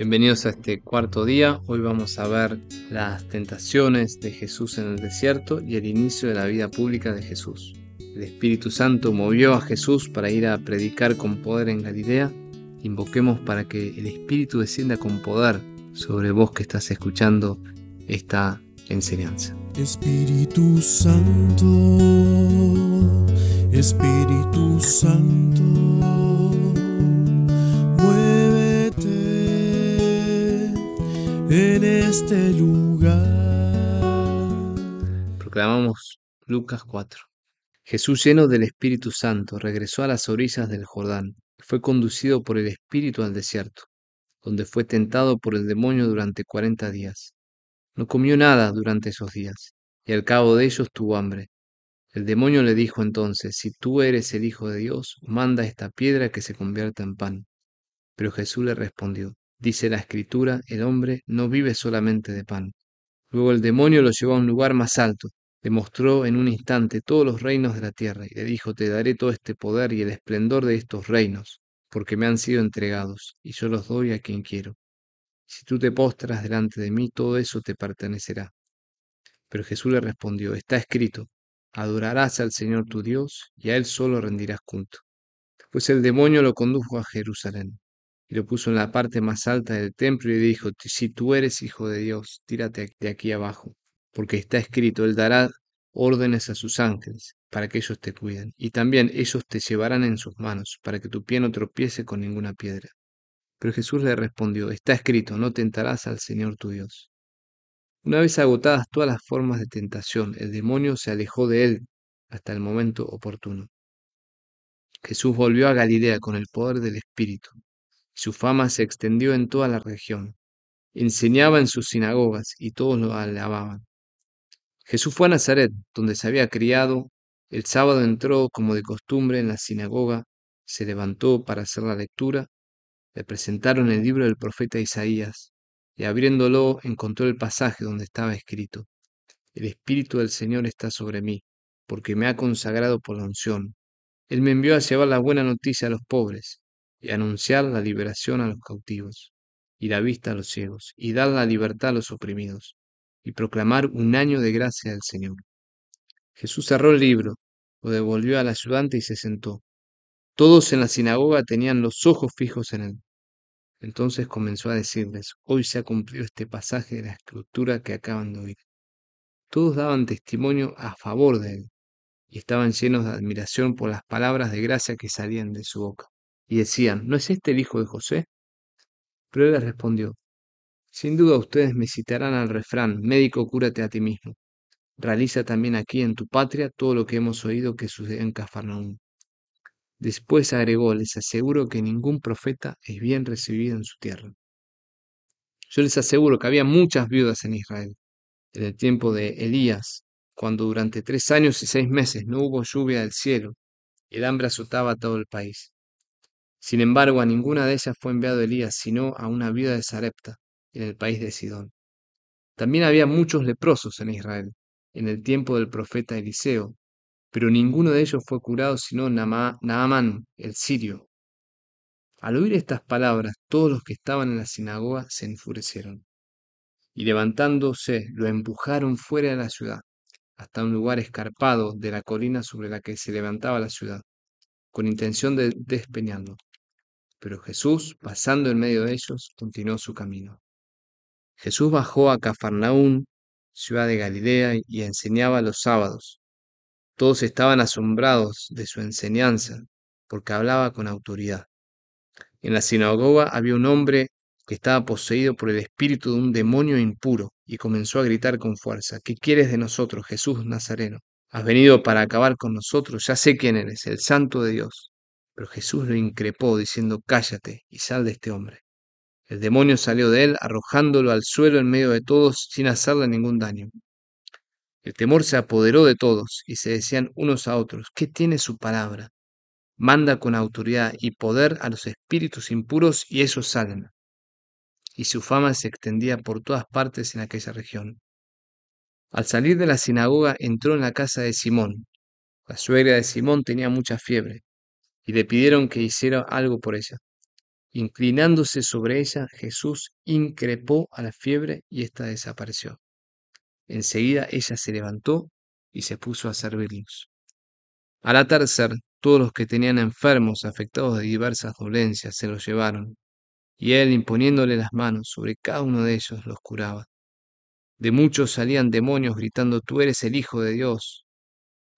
Bienvenidos a este cuarto día. Hoy vamos a ver las tentaciones de Jesús en el desierto y el inicio de la vida pública de Jesús. El Espíritu Santo movió a Jesús para ir a predicar con poder en Galilea. Invoquemos para que el Espíritu descienda con poder sobre vos que estás escuchando esta enseñanza. Espíritu Santo, Espíritu Santo en este lugar. Proclamamos Lucas 4. Jesús lleno del Espíritu Santo regresó a las orillas del Jordán, fue conducido por el Espíritu al desierto, donde fue tentado por el demonio durante cuarenta días. No comió nada durante esos días, y al cabo de ellos tuvo hambre. El demonio le dijo entonces, si tú eres el Hijo de Dios, manda esta piedra que se convierta en pan. Pero Jesús le respondió, Dice la escritura, el hombre no vive solamente de pan. Luego el demonio lo llevó a un lugar más alto, le mostró en un instante todos los reinos de la tierra y le dijo, te daré todo este poder y el esplendor de estos reinos, porque me han sido entregados, y yo los doy a quien quiero. Si tú te postras delante de mí, todo eso te pertenecerá. Pero Jesús le respondió, está escrito, adorarás al Señor tu Dios, y a Él solo rendirás culto. Pues el demonio lo condujo a Jerusalén, y lo puso en la parte más alta del templo y le dijo, si tú eres hijo de Dios, tírate de aquí abajo, porque está escrito, él dará órdenes a sus ángeles para que ellos te cuiden, y también ellos te llevarán en sus manos, para que tu pie no tropiece con ninguna piedra. Pero Jesús le respondió, está escrito, no tentarás al Señor tu Dios. Una vez agotadas todas las formas de tentación, el demonio se alejó de él hasta el momento oportuno. Jesús volvió a Galilea con el poder del Espíritu, su fama se extendió en toda la región. Enseñaba en sus sinagogas y todos lo alababan. Jesús fue a Nazaret, donde se había criado. El sábado entró, como de costumbre, en la sinagoga, se levantó para hacer la lectura. Le presentaron el libro del profeta Isaías, y abriéndolo encontró el pasaje donde estaba escrito, El Espíritu del Señor está sobre mí, porque me ha consagrado por la unción. Él me envió a llevar la buena noticia a los pobres, y anunciar la liberación a los cautivos, y la vista a los ciegos, y dar la libertad a los oprimidos, y proclamar un año de gracia al Señor. Jesús cerró el libro, lo devolvió al ayudante y se sentó. Todos en la sinagoga tenían los ojos fijos en él. Entonces comenzó a decirles, hoy se ha cumplido este pasaje de la escritura que acaban de oír. Todos daban testimonio a favor de él y estaban llenos de admiración por las palabras de gracia que salían de su boca y decían, ¿no es este el hijo de José? Pero él respondió, Sin duda ustedes me citarán al refrán, médico cúrate a ti mismo. Realiza también aquí en tu patria todo lo que hemos oído que sucede en Cafarnaúm. Después agregó, les aseguro que ningún profeta es bien recibido en su tierra. Yo les aseguro que había muchas viudas en Israel. En el tiempo de Elías, cuando durante tres años y seis meses no hubo lluvia del cielo, el hambre azotaba a todo el país. Sin embargo, a ninguna de ellas fue enviado Elías, sino a una viuda de Sarepta, en el país de Sidón. También había muchos leprosos en Israel, en el tiempo del profeta Eliseo, pero ninguno de ellos fue curado sino Naamán, el sirio. Al oír estas palabras, todos los que estaban en la sinagoga se enfurecieron, y levantándose lo empujaron fuera de la ciudad, hasta un lugar escarpado de la colina sobre la que se levantaba la ciudad, con intención de despeñarlo. Pero Jesús, pasando en medio de ellos, continuó su camino. Jesús bajó a Cafarnaún, ciudad de Galilea, y enseñaba los sábados. Todos estaban asombrados de su enseñanza, porque hablaba con autoridad. En la sinagoga había un hombre que estaba poseído por el espíritu de un demonio impuro, y comenzó a gritar con fuerza, ¿Qué quieres de nosotros, Jesús Nazareno? Has venido para acabar con nosotros, ya sé quién eres, el santo de Dios. Pero Jesús lo increpó, diciendo, Cállate y sal de este hombre. El demonio salió de él, arrojándolo al suelo en medio de todos, sin hacerle ningún daño. El temor se apoderó de todos, y se decían unos a otros, ¿qué tiene su palabra? Manda con autoridad y poder a los espíritus impuros, y ellos salen. Y su fama se extendía por todas partes en aquella región. Al salir de la sinagoga entró en la casa de Simón. La suegra de Simón tenía mucha fiebre y le pidieron que hiciera algo por ella. Inclinándose sobre ella, Jesús increpó a la fiebre y ésta desapareció. Enseguida ella se levantó y se puso a servirlos. Al atardecer, todos los que tenían enfermos afectados de diversas dolencias se los llevaron, y él, imponiéndole las manos sobre cada uno de ellos, los curaba. De muchos salían demonios gritando, Tú eres el Hijo de Dios.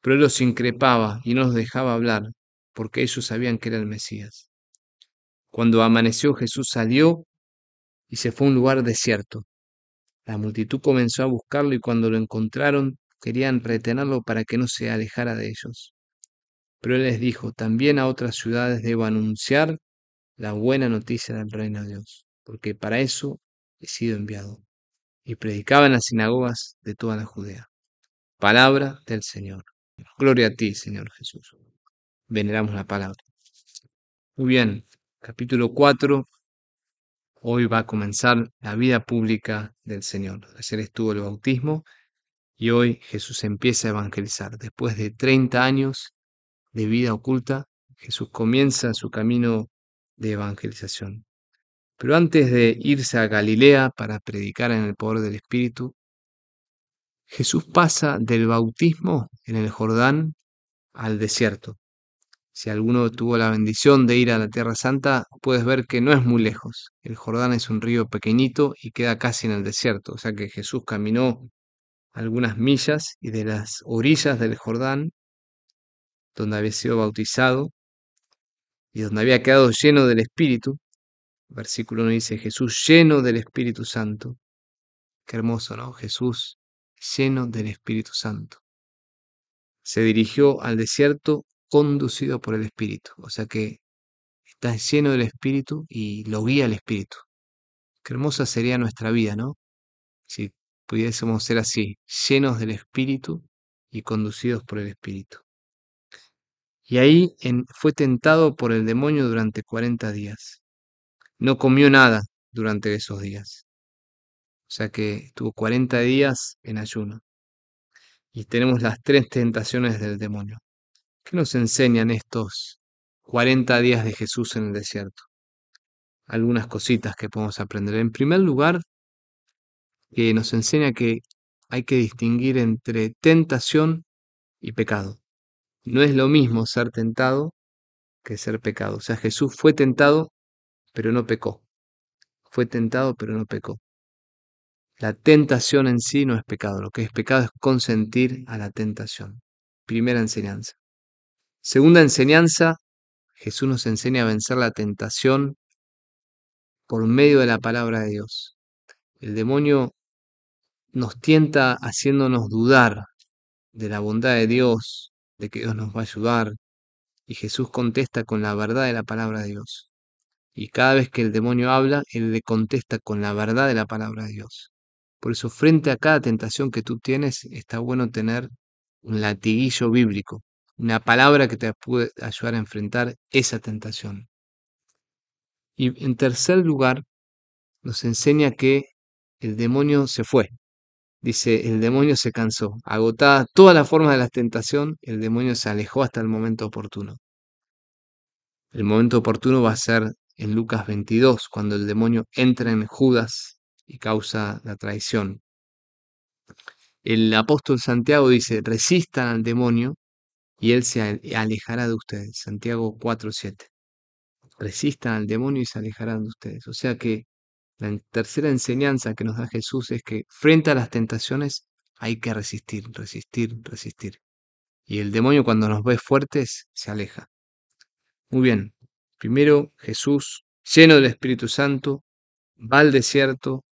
Pero él los increpaba y no los dejaba hablar, porque ellos sabían que era el Mesías. Cuando amaneció Jesús salió y se fue a un lugar desierto. La multitud comenzó a buscarlo y cuando lo encontraron querían retenerlo para que no se alejara de ellos. Pero él les dijo, también a otras ciudades debo anunciar la buena noticia del reino de Dios, porque para eso he sido enviado. Y predicaba en las sinagogas de toda la Judea. Palabra del Señor. Gloria a ti, Señor Jesús veneramos la palabra. Muy bien, capítulo 4. Hoy va a comenzar la vida pública del Señor. Ayer estuvo el bautismo y hoy Jesús empieza a evangelizar. Después de 30 años de vida oculta, Jesús comienza su camino de evangelización. Pero antes de irse a Galilea para predicar en el poder del Espíritu, Jesús pasa del bautismo en el Jordán al desierto. Si alguno tuvo la bendición de ir a la Tierra Santa, puedes ver que no es muy lejos. El Jordán es un río pequeñito y queda casi en el desierto, o sea que Jesús caminó algunas millas y de las orillas del Jordán, donde había sido bautizado y donde había quedado lleno del Espíritu, versículo 1 dice, Jesús lleno del Espíritu Santo. Qué hermoso, ¿no? Jesús lleno del Espíritu Santo. Se dirigió al desierto conducido por el Espíritu. O sea que está lleno del Espíritu y lo guía el Espíritu. Qué hermosa sería nuestra vida, ¿no? Si pudiésemos ser así, llenos del Espíritu y conducidos por el Espíritu. Y ahí en, fue tentado por el demonio durante 40 días. No comió nada durante esos días. O sea que estuvo 40 días en ayuno. Y tenemos las tres tentaciones del demonio. ¿Qué nos enseñan estos 40 días de Jesús en el desierto? Algunas cositas que podemos aprender. En primer lugar, que nos enseña que hay que distinguir entre tentación y pecado. No es lo mismo ser tentado que ser pecado. O sea, Jesús fue tentado, pero no pecó. Fue tentado, pero no pecó. La tentación en sí no es pecado. Lo que es pecado es consentir a la tentación. Primera enseñanza. Segunda enseñanza, Jesús nos enseña a vencer la tentación por medio de la palabra de Dios. El demonio nos tienta haciéndonos dudar de la bondad de Dios, de que Dios nos va a ayudar, y Jesús contesta con la verdad de la palabra de Dios. Y cada vez que el demonio habla, él le contesta con la verdad de la palabra de Dios. Por eso, frente a cada tentación que tú tienes, está bueno tener un latiguillo bíblico una palabra que te puede ayudar a enfrentar esa tentación. Y en tercer lugar, nos enseña que el demonio se fue. Dice, el demonio se cansó. Agotada toda la forma de la tentación, el demonio se alejó hasta el momento oportuno. El momento oportuno va a ser en Lucas 22, cuando el demonio entra en Judas y causa la traición. El apóstol Santiago dice, resistan al demonio y él se alejará de ustedes. Santiago 4:7. Resistan al demonio y se alejarán de ustedes. O sea que la tercera enseñanza que nos da Jesús es que frente a las tentaciones hay que resistir, resistir, resistir. Y el demonio cuando nos ve fuertes se aleja. Muy bien, primero Jesús, lleno del Espíritu Santo, va al desierto,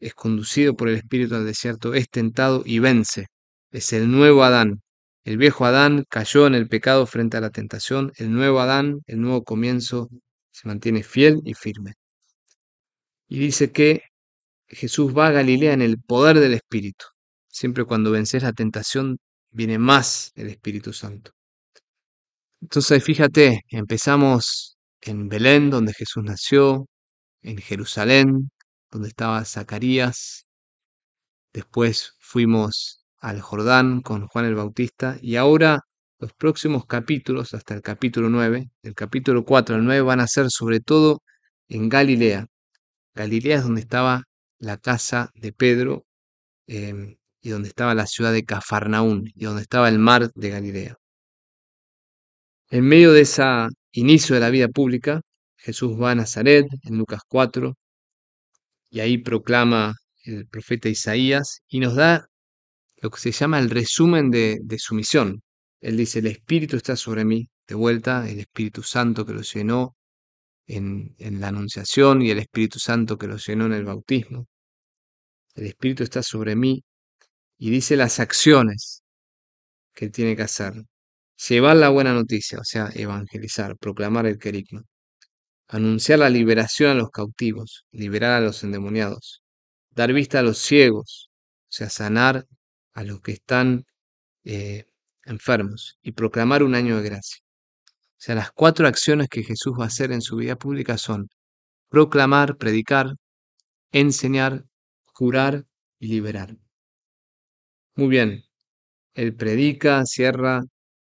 es conducido por el Espíritu al desierto, es tentado y vence. Es el nuevo Adán, el viejo Adán cayó en el pecado frente a la tentación, el nuevo Adán, el nuevo comienzo, se mantiene fiel y firme. Y dice que Jesús va a Galilea en el poder del Espíritu. Siempre cuando vences la tentación viene más el Espíritu Santo. Entonces fíjate, empezamos en Belén, donde Jesús nació, en Jerusalén, donde estaba Zacarías. Después fuimos al Jordán con Juan el Bautista y ahora los próximos capítulos, hasta el capítulo 9, del capítulo 4 al 9, van a ser sobre todo en Galilea. Galilea es donde estaba la casa de Pedro em, y donde estaba la ciudad de Cafarnaún y donde estaba el mar de Galilea. En medio de ese inicio de la vida pública, Jesús va a Nazaret en Lucas 4 y ahí proclama el profeta Isaías y nos da lo que se llama el resumen de, su misión. Él dice, el Espíritu está sobre mí, de vuelta, el Espíritu Santo que lo llenó en, la Anunciación y el Espíritu Santo que lo llenó en el bautismo. El Espíritu está sobre mí y dice las acciones que tiene que hacer. Llevar la buena noticia, o sea, evangelizar, proclamar el querigma. Anunciar la liberación a los cautivos, liberar a los endemoniados. Dar vista a los ciegos, o sea, sanar a los que están eh, enfermos y proclamar un año de gracia. O sea, las cuatro acciones que Jesús va a hacer en su vida pública son proclamar, predicar, enseñar, curar y liberar. Muy bien, él predica, cierra,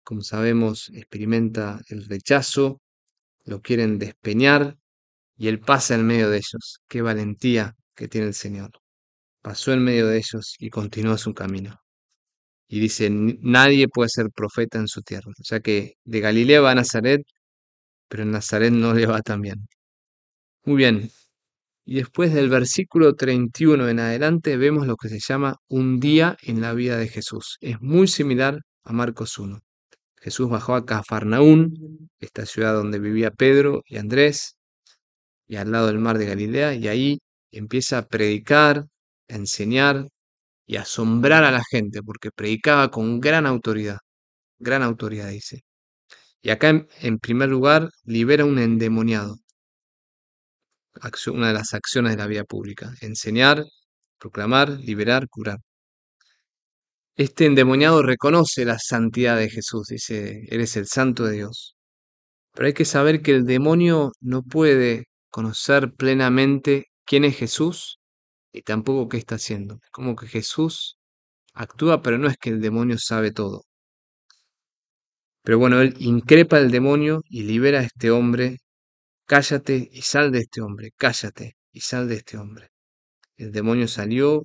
como sabemos, experimenta el rechazo, lo quieren despeñar y él pasa en medio de ellos. Qué valentía que tiene el Señor pasó en medio de ellos y continuó su camino. Y dice, nadie puede ser profeta en su tierra, ya que de Galilea va a Nazaret, pero en Nazaret no le va tan bien. Muy bien, y después del versículo 31 en adelante vemos lo que se llama un día en la vida de Jesús. Es muy similar a Marcos 1. Jesús bajó a Cafarnaún, esta ciudad donde vivía Pedro y Andrés, y al lado del mar de Galilea, y ahí empieza a predicar, enseñar y asombrar a la gente, porque predicaba con gran autoridad, gran autoridad dice. Y acá en, primer lugar libera un endemoniado, una de las acciones de la vida pública, enseñar, proclamar, liberar, curar. Este endemoniado reconoce la santidad de Jesús, dice, eres el santo de Dios. Pero hay que saber que el demonio no puede conocer plenamente quién es Jesús y tampoco qué está haciendo. Es como que Jesús actúa, pero no es que el demonio sabe todo. Pero bueno, él increpa al demonio y libera a este hombre. Cállate y sal de este hombre, cállate y sal de este hombre. El demonio salió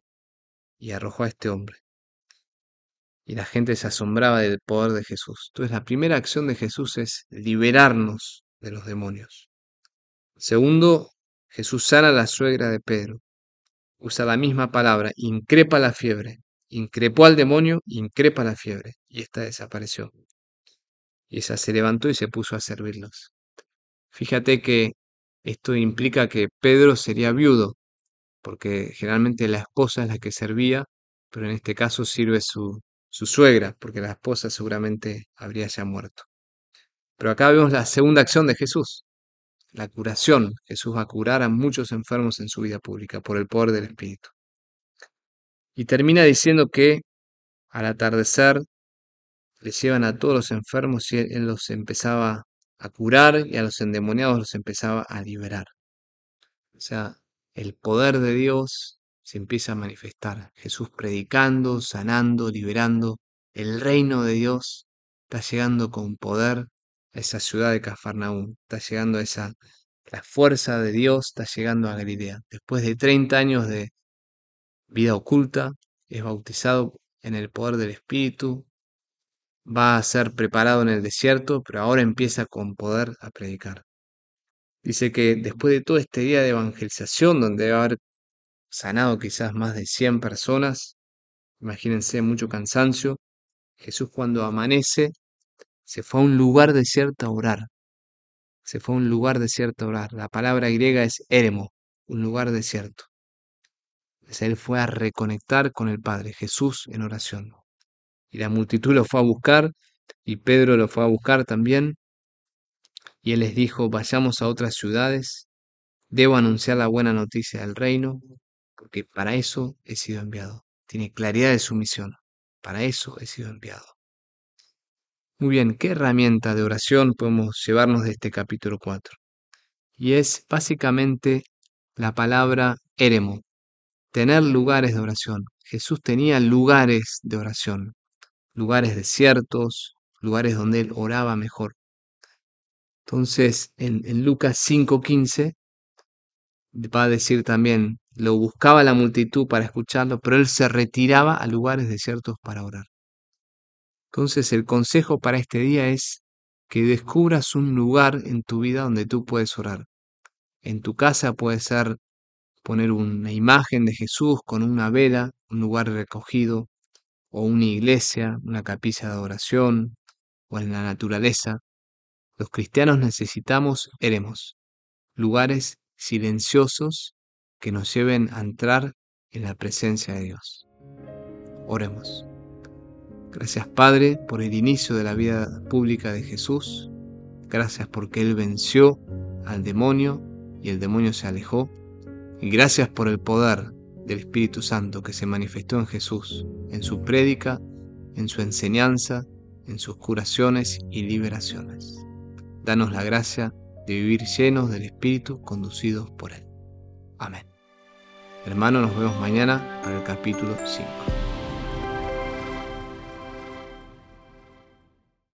y arrojó a este hombre. Y la gente se asombraba del poder de Jesús. Entonces la primera acción de Jesús es liberarnos de los demonios. Segundo, Jesús sana a la suegra de Pedro usa la misma palabra, increpa la fiebre. Increpó al demonio, increpa la fiebre. Y esta desapareció. Y esa se levantó y se puso a servirlos. Fíjate que esto implica que Pedro sería viudo, porque generalmente la esposa es la que servía, pero en este caso sirve su, su suegra, porque la esposa seguramente habría ya muerto. Pero acá vemos la segunda acción de Jesús la curación. Jesús va a curar a muchos enfermos en su vida pública por el poder del Espíritu. Y termina diciendo que al atardecer les llevan a todos los enfermos y él los empezaba a curar y a los endemoniados los empezaba a liberar. O sea, el poder de Dios se empieza a manifestar. Jesús predicando, sanando, liberando. El reino de Dios está llegando con poder esa ciudad de Cafarnaúm, está llegando esa, la fuerza de Dios está llegando a Galilea. Después de 30 años de vida oculta, es bautizado en el poder del Espíritu, va a ser preparado en el desierto, pero ahora empieza con poder a predicar. Dice que después de todo este día de evangelización, donde va a haber sanado quizás más de 100 personas, imagínense mucho cansancio, Jesús cuando amanece se fue a un lugar desierto a orar. Se fue a un lugar desierto a orar. La palabra griega es eremo, un lugar desierto. Entonces, él fue a reconectar con el Padre, Jesús en oración. Y la multitud lo fue a buscar, y Pedro lo fue a buscar también. Y él les dijo, vayamos a otras ciudades, debo anunciar la buena noticia del reino, porque para eso he sido enviado. Tiene claridad de su misión, para eso he sido enviado. Muy bien, ¿qué herramienta de oración podemos llevarnos de este capítulo 4? Y es básicamente la palabra eremo, tener lugares de oración. Jesús tenía lugares de oración, lugares desiertos, lugares donde él oraba mejor. Entonces, en, en Lucas 5:15 va a decir también, lo buscaba la multitud para escucharlo, pero él se retiraba a lugares desiertos para orar. Entonces el consejo para este día es que descubras un lugar en tu vida donde tú puedes orar. En tu casa puede ser poner una imagen de Jesús con una vela, un lugar recogido, o una iglesia, una capilla de oración o en la naturaleza. Los cristianos necesitamos, eremos, lugares silenciosos que nos lleven a entrar en la presencia de Dios. Oremos. Gracias Padre por el inicio de la vida pública de Jesús. Gracias porque Él venció al demonio y el demonio se alejó. Y gracias por el poder del Espíritu Santo que se manifestó en Jesús, en su prédica, en su enseñanza, en sus curaciones y liberaciones. Danos la gracia de vivir llenos del Espíritu, conducidos por Él. Amén. Hermano, nos vemos mañana para el capítulo 5.